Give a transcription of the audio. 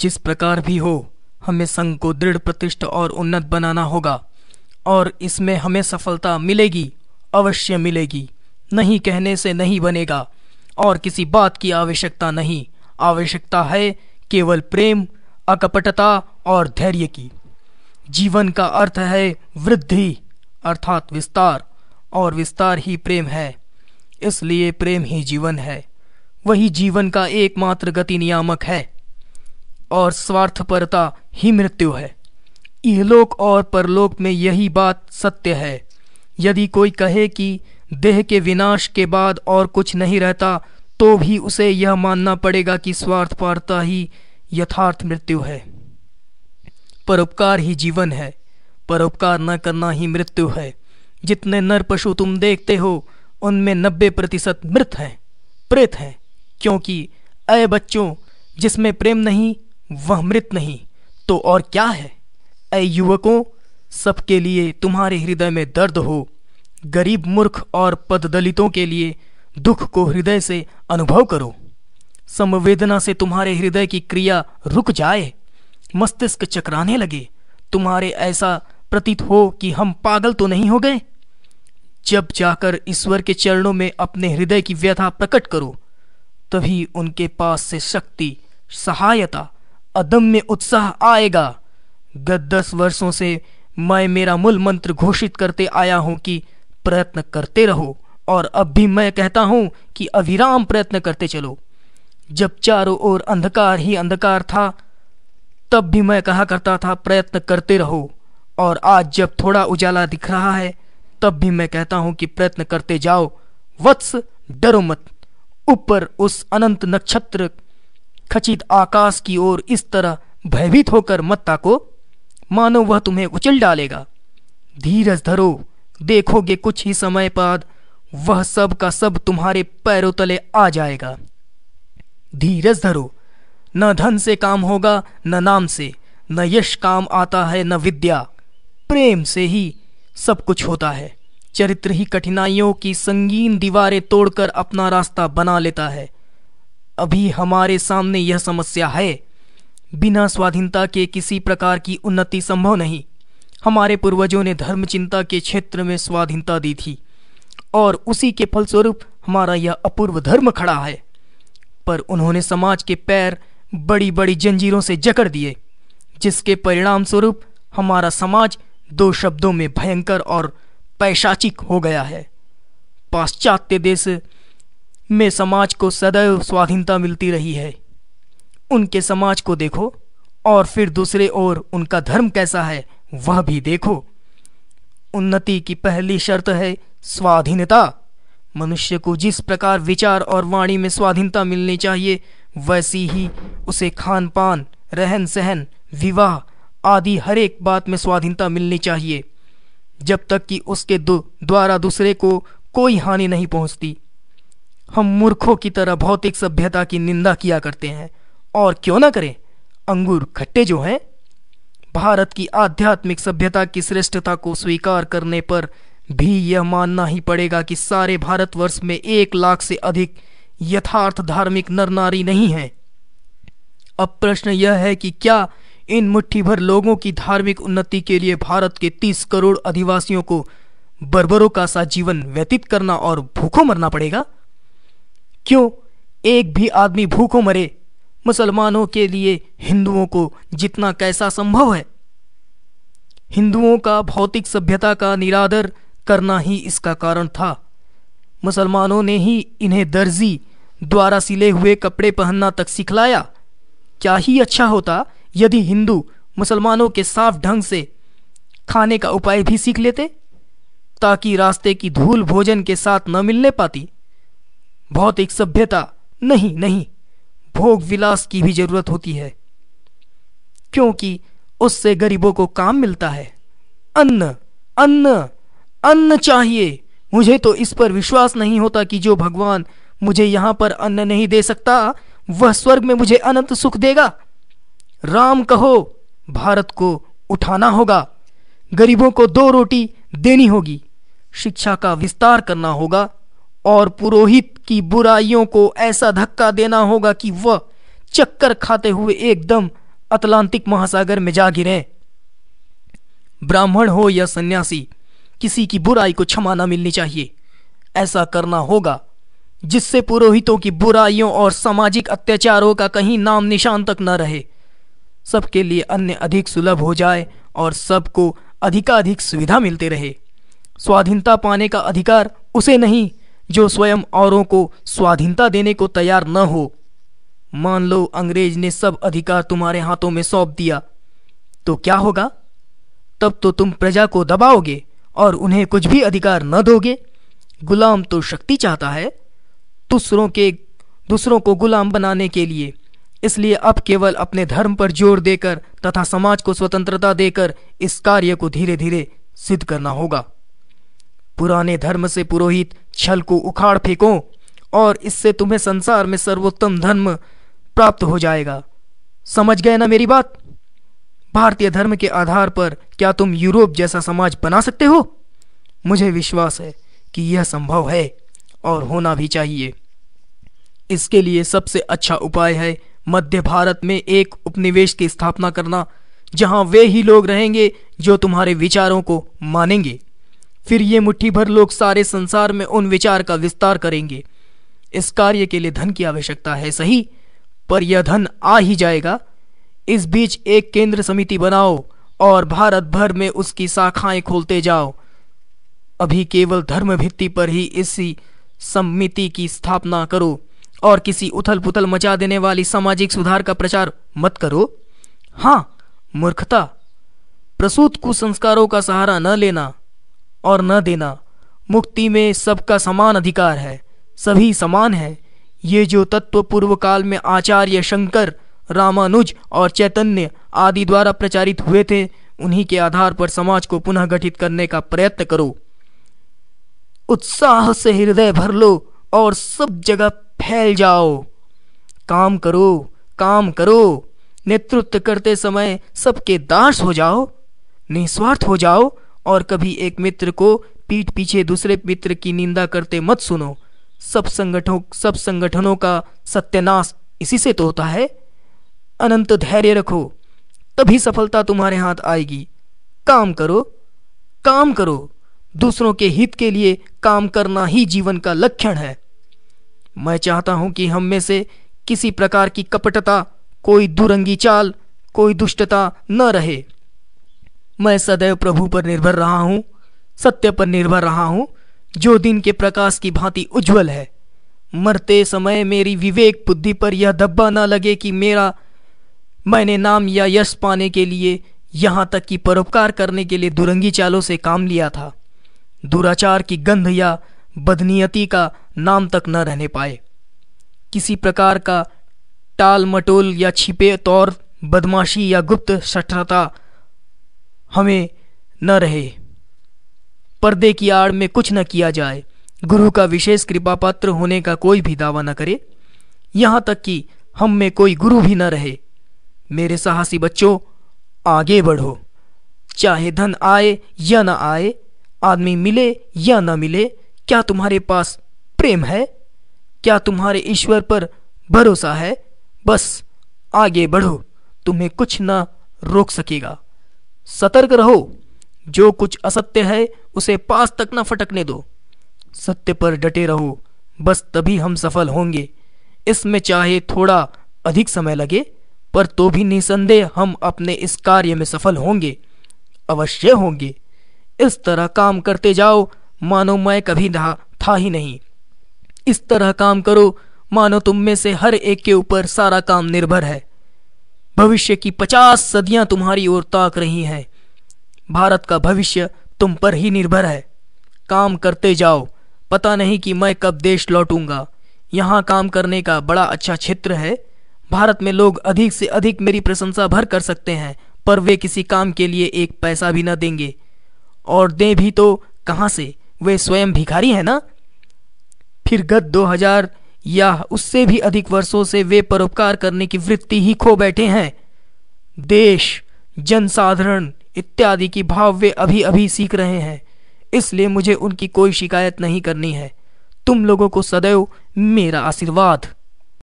जिस प्रकार भी हो हमें संघ को दृढ़ प्रतिष्ठ और उन्नत बनाना होगा और इसमें हमें सफलता मिलेगी अवश्य मिलेगी नहीं कहने से नहीं बनेगा और किसी बात की आवश्यकता नहीं आवश्यकता है केवल प्रेम अकपटता और धैर्य की जीवन का अर्थ है वृद्धि अर्थात विस्तार और विस्तार ही प्रेम है इसलिए प्रेम ही जीवन है वही जीवन का एकमात्र गति नियामक है और स्वार्थपरता ही मृत्यु है इहलोक और परलोक में यही बात सत्य है यदि कोई कहे कि देह के विनाश के बाद और कुछ नहीं रहता तो भी उसे यह मानना पड़ेगा कि स्वार्थपरता ही यथार्थ मृत्यु है परोपकार ही जीवन है परोपकार न करना ही मृत्यु है जितने नर पशु तुम देखते हो उनमें नब्बे प्रतिशत मृत हैं प्रेत हैं क्योंकि अय बच्चों जिसमें प्रेम नहीं वह मृत नहीं तो और क्या है ए युवकों सबके लिए तुम्हारे हृदय में दर्द हो गरीब मूर्ख और पद दलितों के लिए दुख को हृदय से अनुभव करो समवेदना से तुम्हारे हृदय की क्रिया रुक जाए मस्तिष्क चकराने लगे तुम्हारे ऐसा प्रतीत हो कि हम पागल तो नहीं हो गए जब जाकर ईश्वर के चरणों में अपने हृदय की व्यथा प्रकट करो तभी उनके पास से शक्ति सहायता अदम्य उत्साह आएगा गत दस वर्षों से मैं मेरा मूल मंत्र घोषित करते आया हूँ कि प्रयत्न करते रहो और अब भी मैं कहता हूँ कि अविराम प्रयत्न करते चलो जब चारों ओर अंधकार ही अंधकार था तब भी मैं कहा करता था प्रयत्न करते रहो और आज जब थोड़ा उजाला दिख रहा है तब भी मैं कहता हूँ कि प्रयत्न करते जाओ वत्स डरो मत ऊपर उस अनंत नक्षत्र खचित आकाश की ओर इस तरह भयभीत होकर मत्ता को मानो वह तुम्हें उचल डालेगा धीरज धरो देखोगे कुछ ही समय बाद वह सब का सब तुम्हारे पैरों तले आ जाएगा धीरज धरो न धन से काम होगा न नाम से न यश काम आता है न विद्या प्रेम से ही सब कुछ होता है चरित्र ही कठिनाइयों की संगीन दीवारें तोड़कर अपना रास्ता बना लेता है अभी हमारे सामने यह समस्या है बिना स्वाधीनता के किसी प्रकार की उन्नति संभव नहीं हमारे पूर्वजों ने धर्म चिंता के क्षेत्र में स्वाधीनता दी थी और उसी के फलस्वरूप हमारा यह अपूर्व धर्म खड़ा है पर उन्होंने समाज के पैर बड़ी बड़ी जंजीरों से जकड़ दिए जिसके परिणाम स्वरूप हमारा समाज दो शब्दों में भयंकर और पैशाचिक हो गया है पाश्चात्य देश में समाज को सदैव स्वाधीनता मिलती रही है उनके समाज को देखो और फिर दूसरे ओर उनका धर्म कैसा है वह भी देखो उन्नति की पहली शर्त है स्वाधीनता मनुष्य को जिस प्रकार विचार और वाणी में स्वाधीनता मिलनी चाहिए वैसी ही उसे खान पान रहन सहन विवाह आदि हर एक बात में स्वाधीनता मिलनी चाहिए जब तक कि उसके द्वारा दूसरे को कोई हानि नहीं पहुंचती हम मूर्खों की तरह भौतिक सभ्यता की निंदा किया करते हैं और क्यों ना करें अंगूर खट्टे जो हैं भारत की आध्यात्मिक सभ्यता की श्रेष्ठता को स्वीकार करने पर भी यह मानना ही पड़ेगा कि सारे भारतवर्ष में एक लाख से अधिक यथार्थ धार्मिक नर नारी नहीं हैं अब प्रश्न यह है कि क्या इन मुट्ठी भर लोगों की धार्मिक उन्नति के लिए भारत के तीस करोड़ अधिवासियों को बर्बरों का सा जीवन व्यतीत करना और भूखों मरना पड़ेगा क्यों एक भी आदमी भूखों मरे मुसलमानों के लिए हिंदुओं को जितना कैसा संभव है हिंदुओं का भौतिक सभ्यता का निरादर करना ही इसका कारण था मुसलमानों ने ही इन्हें दर्जी द्वारा सिले हुए कपड़े पहनना तक सिखलाया क्या ही अच्छा होता यदि हिंदू मुसलमानों के साफ ढंग से खाने का उपाय भी सीख लेते ताकि रास्ते की धूल भोजन के साथ न मिलने पाती भौतिक सभ्यता नहीं नहीं भोग विलास की भी जरूरत होती है क्योंकि उससे गरीबों को काम मिलता है अन्न अन्न अन्न चाहिए मुझे तो इस पर विश्वास नहीं होता कि जो भगवान मुझे यहां पर अन्न नहीं दे सकता वह स्वर्ग में मुझे अनंत सुख देगा राम कहो भारत को उठाना होगा गरीबों को दो रोटी देनी होगी शिक्षा का विस्तार करना होगा और पुरोहित की बुराइयों को ऐसा धक्का देना होगा कि वह चक्कर खाते हुए एकदम अटलांटिक महासागर में जा गिरे ब्राह्मण हो या सन्यासी किसी की बुराई को क्षमा न मिलनी चाहिए ऐसा करना होगा जिससे पुरोहितों की बुराइयों और सामाजिक अत्याचारों का कहीं नाम निशान तक न रहे सबके लिए अन्य अधिक सुलभ हो जाए और सबको अधिकाधिक सुविधा मिलते रहे स्वाधीनता पाने का अधिकार उसे नहीं जो स्वयं औरों को स्वाधीनता देने को तैयार न हो मान लो अंग्रेज ने सब अधिकार तुम्हारे हाथों में सौंप दिया तो क्या होगा तब तो तुम प्रजा को दबाओगे और उन्हें कुछ भी अधिकार न दोगे गुलाम तो शक्ति चाहता है दूसरों के दूसरों को गुलाम बनाने के लिए इसलिए अब केवल अपने धर्म पर जोर देकर तथा समाज को स्वतंत्रता देकर इस कार्य को धीरे धीरे सिद्ध करना होगा पुराने धर्म से पुरोहित छल को उखाड़ फेंको और इससे तुम्हें संसार में सर्वोत्तम धर्म प्राप्त हो जाएगा समझ गए ना मेरी बात भारतीय धर्म के आधार पर क्या तुम यूरोप जैसा समाज बना सकते हो मुझे विश्वास है कि यह संभव है और होना भी चाहिए इसके लिए सबसे अच्छा उपाय है मध्य भारत में एक उपनिवेश की स्थापना करना जहां वे ही लोग रहेंगे जो तुम्हारे विचारों को मानेंगे फिर ये मुट्ठी भर लोग सारे संसार में उन विचार का विस्तार करेंगे इस कार्य के लिए धन की आवश्यकता है सही पर यह धन आ ही जाएगा इस बीच एक केंद्र समिति बनाओ और भारत भर में उसकी शाखाएं खोलते जाओ अभी केवल धर्म भित्ति पर ही इसी समिति की स्थापना करो और किसी उथल पुथल मचा देने वाली सामाजिक सुधार का प्रचार मत करो हाँ मूर्खता प्रसूत कुसंस्कारों का सहारा न लेना और न देना मुक्ति में सबका समान अधिकार है सभी समान है ये जो तत्व पूर्व काल में आचार्य शंकर रामानुज और चैतन्य आदि द्वारा प्रचारित हुए थे उन्हीं के आधार पर समाज को पुनः गठित करने का प्रयत्न करो उत्साह से हृदय भर लो और सब जगह फैल जाओ काम करो काम करो नेतृत्व करते समय सबके दास हो जाओ निस्वार्थ हो जाओ और कभी एक मित्र को पीठ पीछे दूसरे मित्र की निंदा करते मत सुनो सब संगठनों सब संगठनों का सत्यानाश इसी से तो होता है अनंत धैर्य रखो तभी सफलता तुम्हारे हाथ आएगी काम करो काम करो दूसरों के हित के लिए काम करना ही जीवन का लक्षण है मैं चाहता हूं कि हम में से किसी प्रकार की कपटता कोई दुरंगी चाल कोई दुष्टता न रहे मैं सदैव प्रभु पर निर्भर रहा हूँ सत्य पर निर्भर रहा हूँ जो दिन के प्रकाश की भांति उज्जवल है मरते समय मेरी विवेक बुद्धि पर यह धब्बा न लगे कि मेरा मैंने नाम या यश पाने के लिए यहाँ तक कि परोपकार करने के लिए दुरंगी चालों से काम लिया था दुराचार की गंध या बदनीयति का नाम तक न रहने पाए किसी प्रकार का टाल मटोल या छिपे तौर बदमाशी या गुप्त शठरता हमें न रहे पर्दे की आड़ में कुछ न किया जाए गुरु का विशेष कृपा पात्र होने का कोई भी दावा न करे यहाँ तक कि हम में कोई गुरु भी न रहे मेरे साहसी बच्चों आगे बढ़ो चाहे धन आए या न आए आदमी मिले या न मिले क्या तुम्हारे पास प्रेम है क्या तुम्हारे ईश्वर पर भरोसा है बस आगे बढ़ो तुम्हें कुछ ना रोक सकेगा सतर्क रहो जो कुछ असत्य है उसे पास तक न फटकने दो सत्य पर डटे रहो बस तभी हम सफल होंगे इसमें चाहे थोड़ा अधिक समय लगे पर तो भी निसंदेह हम अपने इस कार्य में सफल होंगे अवश्य होंगे इस तरह काम करते जाओ मानो मैं कभी था ही नहीं इस तरह काम करो मानो तुम में से हर एक के ऊपर सारा काम निर्भर है भविष्य की पचास सदियां तुम्हारी ओर ताक रही हैं भारत का भविष्य तुम पर ही निर्भर है काम करते जाओ पता नहीं कि मैं कब देश लौटूंगा यहाँ काम करने का बड़ा अच्छा क्षेत्र है भारत में लोग अधिक से अधिक मेरी प्रशंसा भर कर सकते हैं पर वे किसी काम के लिए एक पैसा भी न देंगे और दें भी तो कहाँ से वे स्वयं भिखारी हैं ना फिर गत या उससे भी अधिक वर्षों से वे परोपकार करने की वृत्ति ही खो बैठे हैं देश जनसाधारण इत्यादि की भाव वे अभी अभी सीख रहे हैं इसलिए मुझे उनकी कोई शिकायत नहीं करनी है तुम लोगों को सदैव मेरा आशीर्वाद